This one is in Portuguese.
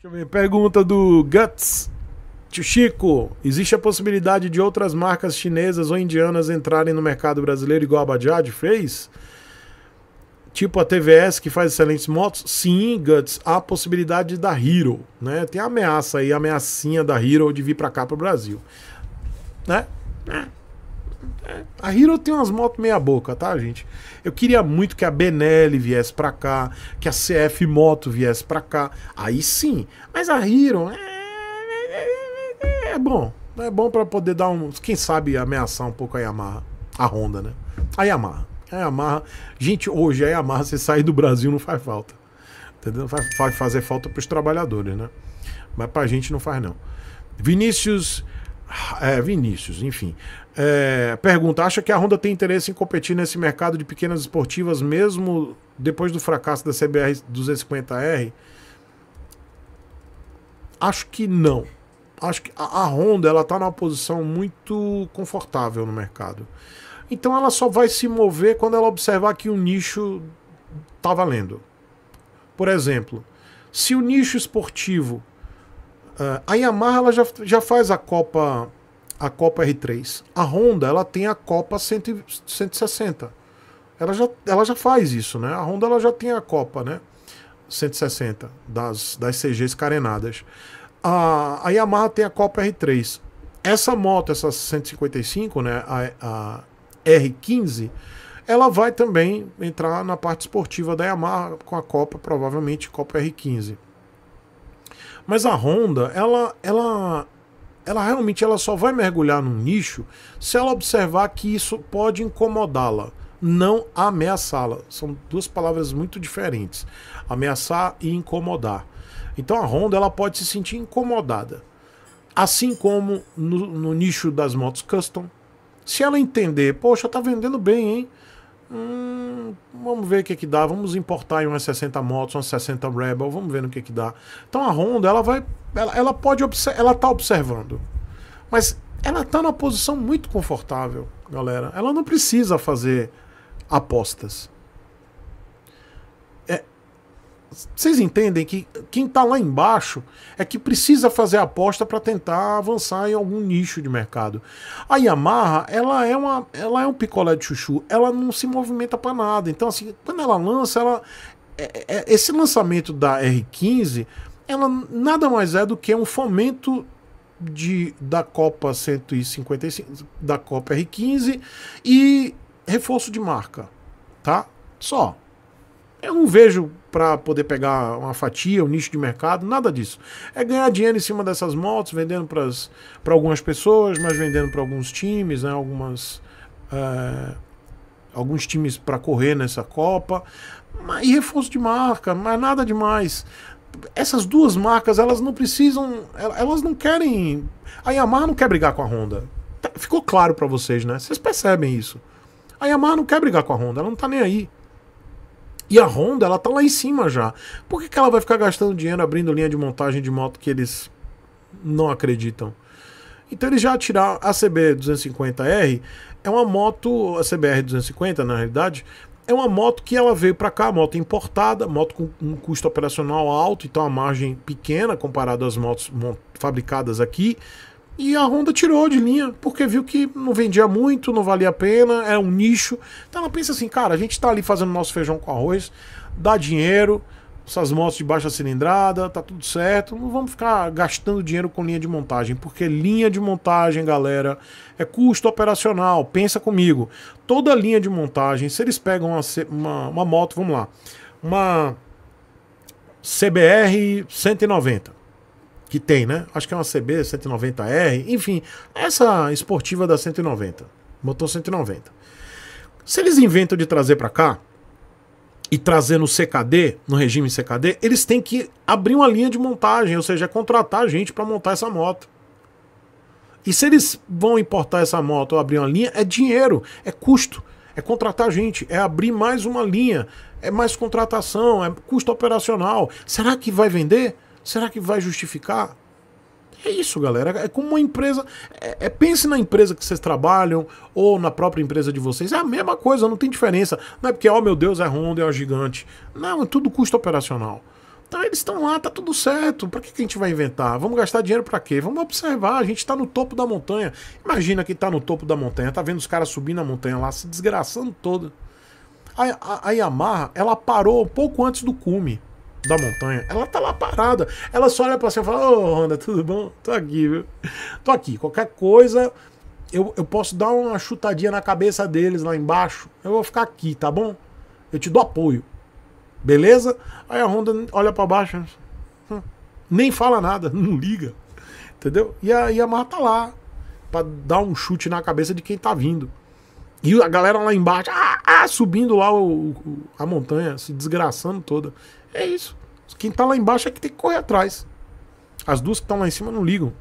Deixa eu ver. Pergunta do Guts. Tio Chico, existe a possibilidade de outras marcas chinesas ou indianas entrarem no mercado brasileiro igual a Bajaj fez? Tipo a TVS que faz excelentes motos? Sim, Guts, há a possibilidade da Hero, né? Tem a ameaça aí, a ameaçinha da Hero de vir para cá para o Brasil, né? É. É, a Hero tem umas motos meia boca, tá, gente? Eu queria muito que a Benelli viesse pra cá, que a CF Moto viesse pra cá. Aí sim. Mas a Hero é, é, é, é bom. É bom para poder dar um. Quem sabe ameaçar um pouco a Yamaha. A Honda, né? A Yamaha. A Yamaha. Gente, hoje a Yamaha, você sair do Brasil não faz falta. Entendeu? vai fazer falta pros trabalhadores, né? Mas pra gente não faz, não. Vinícius é, Vinícius, enfim. É, pergunta: acha que a Honda tem interesse em competir nesse mercado de pequenas esportivas, mesmo depois do fracasso da CBR 250R? Acho que não. Acho que a, a Honda ela está numa posição muito confortável no mercado. Então ela só vai se mover quando ela observar que o nicho está valendo. Por exemplo, se o nicho esportivo Uh, a Yamaha ela já, já faz a Copa a Copa R3. A Honda ela tem a Copa 100, 160. Ela já, ela já faz isso, né? A Honda ela já tem a Copa, né? 160 das, das CGs carenadas. A, a Yamaha tem a Copa R3. Essa moto, essa 155, né? A, a R15, ela vai também entrar na parte esportiva da Yamaha com a Copa, provavelmente Copa R15. Mas a Honda, ela, ela, ela realmente ela só vai mergulhar num nicho se ela observar que isso pode incomodá-la, não ameaçá-la. São duas palavras muito diferentes: ameaçar e incomodar. Então a Honda ela pode se sentir incomodada. Assim como no, no nicho das motos custom. Se ela entender, poxa, tá vendendo bem, hein? Hum, vamos ver o que, é que dá. Vamos importar aí umas 60 motos, umas 60 Rebel. Vamos ver no que, é que dá. Então a Honda, ela vai. Ela, ela pode. Ela tá observando. Mas ela tá numa posição muito confortável, galera. Ela não precisa fazer apostas. Vocês entendem que quem está lá embaixo é que precisa fazer aposta para tentar avançar em algum nicho de mercado. A Yamaha, ela é, uma, ela é um picolé de chuchu, ela não se movimenta para nada. Então, assim, quando ela lança, ela, é, é, é esse lançamento da R15, ela nada mais é do que um fomento de, da Copa 155, da Copa R15 e reforço de marca, tá? Só. Eu não vejo para poder pegar uma fatia, um nicho de mercado, nada disso. É ganhar dinheiro em cima dessas motos, vendendo para algumas pessoas, mas vendendo para alguns times, né? Algumas. É, alguns times para correr nessa Copa. E reforço de marca, mas nada demais. Essas duas marcas, elas não precisam. Elas não querem. A Yamaha não quer brigar com a Honda. Tá, ficou claro para vocês, né? Vocês percebem isso. A Yamaha não quer brigar com a Honda, ela não tá nem aí. E a Honda, ela tá lá em cima já. Por que, que ela vai ficar gastando dinheiro abrindo linha de montagem de moto que eles não acreditam? Então eles já tiraram a CB250R, é uma moto, a CBR 250 na realidade, é uma moto que ela veio para cá, moto importada, moto com um custo operacional alto, então a margem pequena comparado às motos fabricadas aqui, e a Honda tirou de linha porque viu que não vendia muito, não valia a pena, era um nicho. Então ela pensa assim, cara, a gente está ali fazendo nosso feijão com arroz, dá dinheiro, essas motos de baixa cilindrada, tá tudo certo, não vamos ficar gastando dinheiro com linha de montagem, porque linha de montagem, galera, é custo operacional. Pensa comigo, toda linha de montagem, se eles pegam uma, uma, uma moto, vamos lá, uma CBR 190 que tem, né? Acho que é uma CB 190R, enfim, essa esportiva da 190, motor 190. Se eles inventam de trazer para cá e trazer no CKD, no regime CKD, eles têm que abrir uma linha de montagem, ou seja, é contratar gente para montar essa moto. E se eles vão importar essa moto ou abrir uma linha, é dinheiro, é custo, é contratar gente, é abrir mais uma linha, é mais contratação, é custo operacional. Será que vai vender? Será que vai justificar? É isso, galera. É como uma empresa. É, é, pense na empresa que vocês trabalham ou na própria empresa de vocês. É a mesma coisa, não tem diferença. Não é porque, oh meu Deus, é Honda, é o gigante. Não, é tudo custo operacional. Então eles estão lá, tá tudo certo. Para que, que a gente vai inventar? Vamos gastar dinheiro para quê? Vamos observar. A gente está no topo da montanha. Imagina que está no topo da montanha, tá vendo os caras subindo a montanha lá, se desgraçando toda A, a, a Yamaha, ela parou um pouco antes do cume da montanha, ela tá lá parada. Ela só olha pra você e fala: Ô, oh, Honda, tudo bom? Tô aqui, viu? Tô aqui. Qualquer coisa, eu, eu posso dar uma chutadinha na cabeça deles lá embaixo. Eu vou ficar aqui, tá bom? Eu te dou apoio. Beleza? Aí a Honda olha para baixo, hum, nem fala nada, não liga. Entendeu? E a, e a Marta tá lá, pra dar um chute na cabeça de quem tá vindo. E a galera lá embaixo, ah, ah, subindo lá o, o, a montanha, se desgraçando toda. É isso. Quem tá lá embaixo é que tem que correr atrás. As duas que estão lá em cima não ligam.